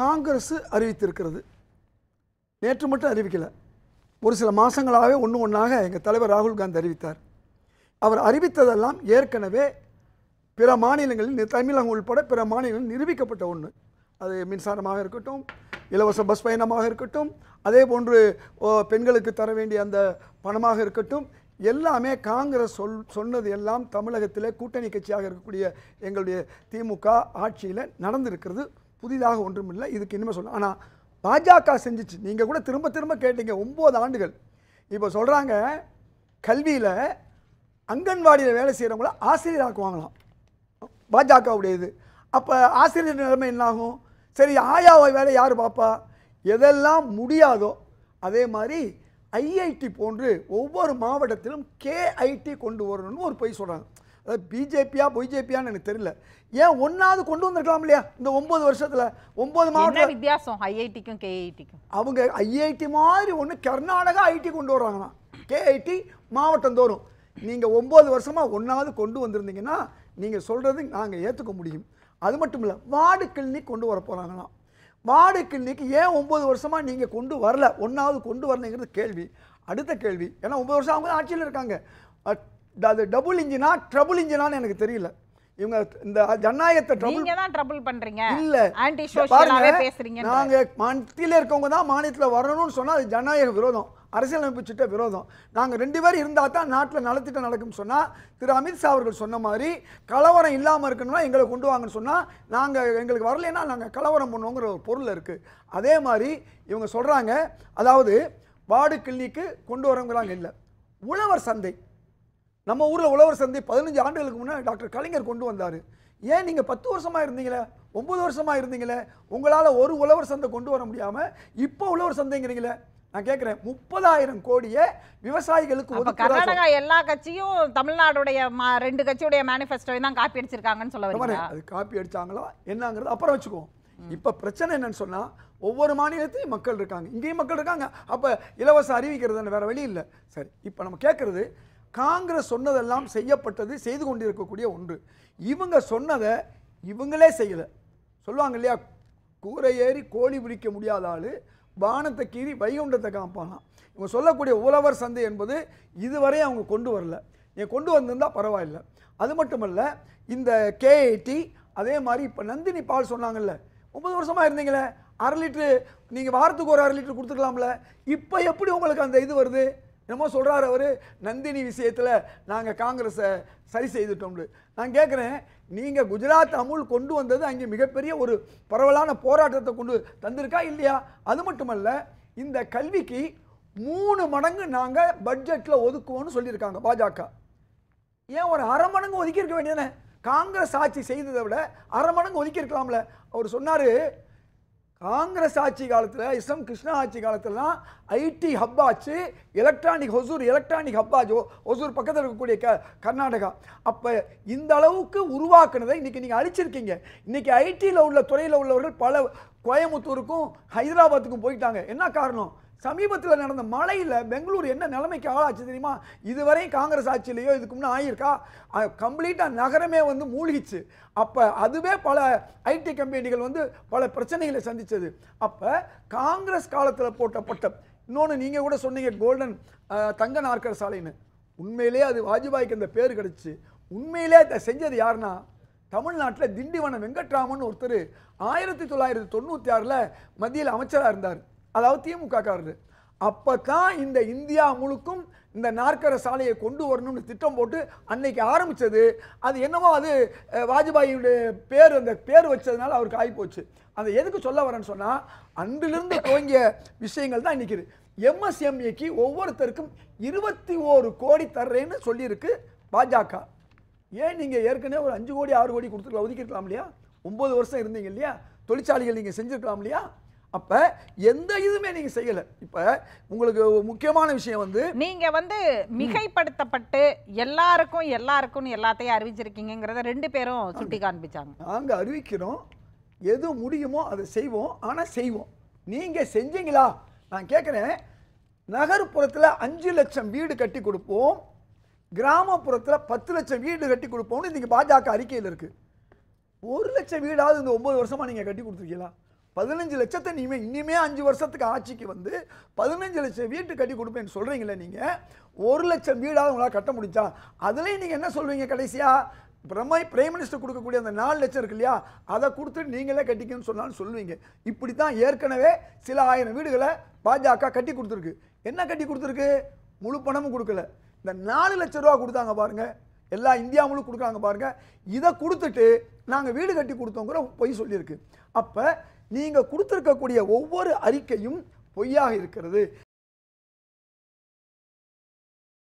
காங்கிரஸ் அறிவித்திருக்கிறது நேற்று மட்டும் அறிவிக்கலை ஒரு சில மாதங்களாகவே ஒன்று ஒன்றாக எங்கள் தலைவர் ராகுல் காந்தி அறிவித்தார் அவர் அறிவித்ததெல்லாம் ஏற்கனவே பிற மாநிலங்களில் தமிழகம் உள்பட பிற மாநிலங்களில் நிரூபிக்கப்பட்ட ஒன்று அது மின்சாரமாக இருக்கட்டும் இலவச பஸ் பயணமாக இருக்கட்டும் அதே போன்று பெண்களுக்கு தர வேண்டிய அந்த பணமாக இருக்கட்டும் எல்லாமே காங்கிரஸ் சொல் சொன்னது எல்லாம் தமிழகத்தில் கூட்டணி கட்சியாக இருக்கக்கூடிய எங்களுடைய திமுக ஆட்சியில் நடந்திருக்கிறது புதிதாக ஒன்றும் இல்லை இதுக்கு இனிமேல் சொல்லலாம் ஆனால் பாஜக செஞ்சிச்சு நீங்கள் கூட திரும்ப திரும்ப கேட்டீங்க ஒம்பது ஆண்டுகள் இப்போ சொல்கிறாங்க கல்வியில் அங்கன்வாடியில் வேலை செய்கிறவங்கள ஆசிரியராக்குவாங்களாம் பாஜகவுடைய இது அப்போ ஆசிரியர் நிலைமை என்னாகும் சரி ஆயாவை வேலை யார் பார்ப்பா எதெல்லாம் முடியாதோ அதே மாதிரி ஐஐடி போன்று ஒவ்வொரு மாவட்டத்திலும் கேஐடி கொண்டு வரணும்னு ஒரு பொய் சொல்கிறாங்க பிஜேபியா பிஜேபியான்னு எனக்கு தெரியல ஏன் ஒன்றாவது கொண்டு வந்திருக்கலாம் இல்லையா இந்த ஒம்பது வருஷத்தில் ஒன்பது மாவட்டம் வித்தியாசம் ஐஐடிக்கும் கேஐடிக்கும் அவங்க ஐஐடி மாதிரி ஒன்று கர்நாடகா ஐடி கொண்டு வர்றாங்கன்னா கேஐடி மாவட்டம் தோறும் நீங்கள் ஒன்பது வருஷமாக ஒன்றாவது கொண்டு வந்திருந்தீங்கன்னா நீங்கள் சொல்கிறது நாங்கள் ஏற்றுக்க முடியும் அது மட்டும் இல்லை வார்டு கிளினிக் கொண்டு வர போகிறாங்களாம் வார்டு கிளினிக் ஏன் ஒம்பது வருஷமாக நீங்கள் கொண்டு வரல ஒன்றாவது கொண்டு வரலைங்கிறது கேள்வி அடுத்த கேள்வி ஏன்னா ஒம்பது வருஷம் அவங்க ஆட்சியில் இருக்காங்க அது டபுள் இன்ஜினா ட்ரபுள் இன்ஜினான்னு எனக்கு தெரியல இவங்க இந்த ஜனநாயகத்தை நீங்க தான் ட்ரபுள் பண்றீங்க இல்ல ஆன்டி சோஷியலாவே பேசுறீங்க நாங்க மாநிலத்துல இருக்கவங்க தான் மாநிலத்தில் வரணும்னு சொன்னா அது ஜனநாயக விரோதம் அரசியலமைப்பு சிட்ட விரோதம் நாங்கள் ரெண்டு பேரும் இருந்தால் தான் நாட்டில் நலத்திட்டம் நடக்கும்னு சொன்னால் திரு அமித்ஷா அவர்கள் சொன்ன மாதிரி கலவரம் இல்லாமல் இருக்கணும்னா எங்களை கொண்டு வாங்கன்னு சொன்னால் நாங்கள் எங்களுக்கு வரலைன்னா நாங்கள் கலவரம் பண்ணுவோங்கிற ஒரு பொருள் இருக்குது அதே மாதிரி இவங்க சொல்கிறாங்க அதாவது வாடு கிளினிக்கு கொண்டு வரோங்கிறாங்க இல்லை உழவர் சந்தை நம்ம ஊரில் உழவர் சந்தை பதினஞ்சு ஆண்டுகளுக்கு முன்னே டாக்டர் கலைஞர் கொண்டு வந்தார் ஏன் நீங்கள் பத்து வருஷமாக இருந்தீங்களே ஒம்பது வருஷமாக இருந்தீங்களே உங்களால் ஒரு உழவர் சந்தை கொண்டு வர முடியாமல் இப்போ உழவர் சந்தைங்கிறீங்களே நான் கேட்குறேன் முப்பதாயிரம் கோடிய விவசாயிகளுக்கு கர்நாடகா எல்லா கட்சியும் தமிழ்நாடுடைய ரெண்டு கட்சியுடைய மேனிஃபெஸ்டோ தான் காப்பி அடிச்சிருக்காங்கன்னு சொல்ல அது காப்பி அடிச்சாங்களா என்னங்கிறது அப்புறம் வச்சுக்குவோம் இப்போ பிரச்சனை என்னன்னு சொன்னால் ஒவ்வொரு மாநிலத்திலையும் மக்கள் இருக்காங்க இங்கேயும் மக்கள் இருக்காங்க அப்போ இலவச அறிவிக்கிறது வேற வழி இல்லை சரி இப்போ நம்ம கேட்குறது காங்கிரஸ் சொன்னதெல்லாம் செய்யப்பட்டது செய்து கொண்டிருக்கக்கூடிய ஒன்று இவங்க சொன்னதை இவங்களே செய்யலை சொல்லுவாங்க இல்லையா கூரை ஏறி கோழி பிடிக்க முடியாத ஆள் பானத்தை கீறி வைகுண்டத்தை காப்பாங்களாம் இவங்க சொல்லக்கூடிய உழவர் சந்தை என்பது இதுவரை அவங்க கொண்டு வரல நீங்கள் கொண்டு வந்திருந்தால் பரவாயில்ல அது மட்டுமல்ல இந்த கேஐடி அதே மாதிரி இப்போ நந்தினி பால் சொன்னாங்கல்ல ஒம்பது வருஷமாக இருந்தீங்களே அரை லிட்ரு நீங்கள் வாரத்துக்கு ஒரு அரை லிட்ரு கொடுத்துக்கலாம்ல இப்போ எப்படி உங்களுக்கு அந்த இது வருது என்னமோ சொல்கிறார் அவர் நந்தினி விஷயத்தில் நாங்கள் காங்கிரஸை சரி செய்துட்டோம்னு நான் கேட்குறேன் நீங்கள் குஜராத் அமுல் கொண்டு வந்தது அங்கே மிகப்பெரிய ஒரு பரவலான போராட்டத்தை கொண்டு தந்திருக்கா இல்லையா அது மட்டுமல்ல இந்த கல்விக்கு மூணு மடங்கு நாங்கள் பட்ஜெட்டில் ஒதுக்குவோன்னு சொல்லியிருக்காங்க பாஜக ஏன் ஒரு அரை மடங்கு ஒதுக்கியிருக்க வேண்டியதானே காங்கிரஸ் ஆட்சி செய்ததை விட அரை மடங்கு ஒதுக்கியிருக்கலாம்ல அவர் சொன்னார் காங்கிரஸ் ஆட்சி காலத்தில் இஸ்லாம் கிருஷ்ணா ஆட்சி காலத்திலலாம் ஐடி ஹப்பாச்சு எலக்ட்ரானிக் ஹொசூர் எலக்ட்ரானிக் ஹப்பாச்சு ஒசூர் பக்கத்தில் இருக்கக்கூடிய க கர்நாடகா அப்போ இந்த அளவுக்கு உருவாக்குனதை இன்றைக்கி நீங்கள் அழிச்சிருக்கீங்க இன்றைக்கி ஐடியில் உள்ள துறையில் உள்ளவர்கள் பல கோயம்புத்தூருக்கும் ஹைதராபாத்துக்கும் போயிட்டாங்க என்ன காரணம் சமீபத்தில் நடந்த மழையில் பெங்களூர் என்ன நிலைமைக்கு ஆளாச்சு தெரியுமா இதுவரையும் காங்கிரஸ் ஆட்சியிலையோ இதுக்கு முன்னே ஆகியிருக்கா கம்ப்ளீட்டாக நகரமே வந்து மூழ்கிச்சு அப்போ அதுவே பல ஐடி கம்பெனிகள் வந்து பல பிரச்சனைகளை சந்தித்தது அப்போ காங்கிரஸ் காலத்தில் போட்ட பட்டம் இன்னொன்று நீங்கள் கூட சொன்னீங்க கோல்டன் தங்க நாற்கர சாலைன்னு உண்மையிலே அது வாஜ்பாய்க்கு அந்த பேர் கிடச்சி உண்மையிலே அதை செஞ்சது யாருன்னா தமிழ்நாட்டில் திண்டிவனம் வெங்கட்ராமன் ஒருத்தர் ஆயிரத்தி தொள்ளாயிரத்தி தொண்ணூற்றி ஆறில் மத்தியில் அமைச்சராக இருந்தார் அதாவது திமுக காரரு அப்போ தான் இந்த இந்தியா முழுக்கும் இந்த நாற்கர சாலையை கொண்டு வரணும்னு திட்டம் போட்டு அன்னைக்கு ஆரம்பித்தது அது என்னவோ அது வாஜ்பாயுடைய பேர் அந்த பேர் வச்சதுனால அவருக்கு ஆகிப்போச்சு அதை எதுக்கு சொல்ல வரேன்னு சொன்னால் அன்றிலிருந்து துவங்கிய விஷயங்கள் தான் நிற்கிது எம்எஸ்எம்ஏக்கு ஒவ்வொருத்தருக்கும் இருபத்தி ஓரு கோடி தர்றேன்னு சொல்லியிருக்கு பாஜக ஏன் நீங்கள் ஏற்கனவே ஒரு அஞ்சு கோடி ஆறு கோடி கொடுத்துருக்கலாம் ஒதுக்கிருக்கலாம் இல்லையா ஒம்பது வருஷம் இருந்தீங்க இல்லையா தொழிற்சாலைகள் நீங்கள் செஞ்சுருக்கலாம் இல்லையா அப்போ எந்த இதுவுமே நீங்கள் செய்யலை இப்போ உங்களுக்கு முக்கியமான விஷயம் வந்து நீங்கள் வந்து மிகைப்படுத்தப்பட்டு எல்லாருக்கும் எல்லாருக்கும் எல்லாத்தையும் அறிவிச்சிருக்கீங்கிறத ரெண்டு பேரும் சுட்டி காண்பிச்சாங்க நாங்கள் அறிவிக்கிறோம் எது முடியுமோ அதை செய்வோம் ஆனால் செய்வோம் நீங்கள் செஞ்சீங்களா நான் கேட்குறேன் நகர்ப்புறத்தில் அஞ்சு லட்சம் வீடு கட்டி கொடுப்போம் கிராமப்புறத்தில் பத்து லட்சம் வீடு கட்டி கொடுப்போம்னு இன்றைக்கி பாஜக அறிக்கையில் இருக்குது ஒரு லட்சம் வீடாவது இந்த ஒம்பது வருஷமாக நீங்கள் கட்டி கொடுத்துருக்கீங்களா பதினஞ்சு லட்சத்தை இனிமே இனிமே அஞ்சு வருஷத்துக்கு ஆட்சிக்கு வந்து பதினஞ்சு லட்சம் வீட்டு கட்டி கொடுப்பேன் சொல்கிறீங்களே நீங்கள் ஒரு லட்சம் வீடாக உங்களால் கட்ட முடிச்சா அதுலேயும் நீங்கள் என்ன சொல்வீங்க கடைசியாக பிரமாய் பிரைம் மினிஸ்டர் கொடுக்கக்கூடிய அந்த நாலு லட்சம் இருக்கு இல்லையா அதை கொடுத்துட்டு நீங்களே கட்டிக்கணும் சொன்னாலும் சொல்லுவீங்க இப்படி தான் ஏற்கனவே சில ஆயிரம் வீடுகளை பாஜக கட்டி கொடுத்துருக்கு என்ன கட்டி கொடுத்துருக்கு முழு பணமும் கொடுக்கல இந்த நாலு லட்ச ரூபா கொடுத்தாங்க பாருங்கள் எல்லா இந்தியா கொடுக்குறாங்க பாருங்கள் இதை கொடுத்துட்டு நாங்கள் வீடு கட்டி கொடுத்தோங்கிற பொய் சொல்லியிருக்கு அப்போ நீங்கள் கொடுத்துருக்கக்கூடிய ஒவ்வொரு அறிக்கையும் பொய்யாக இருக்கிறது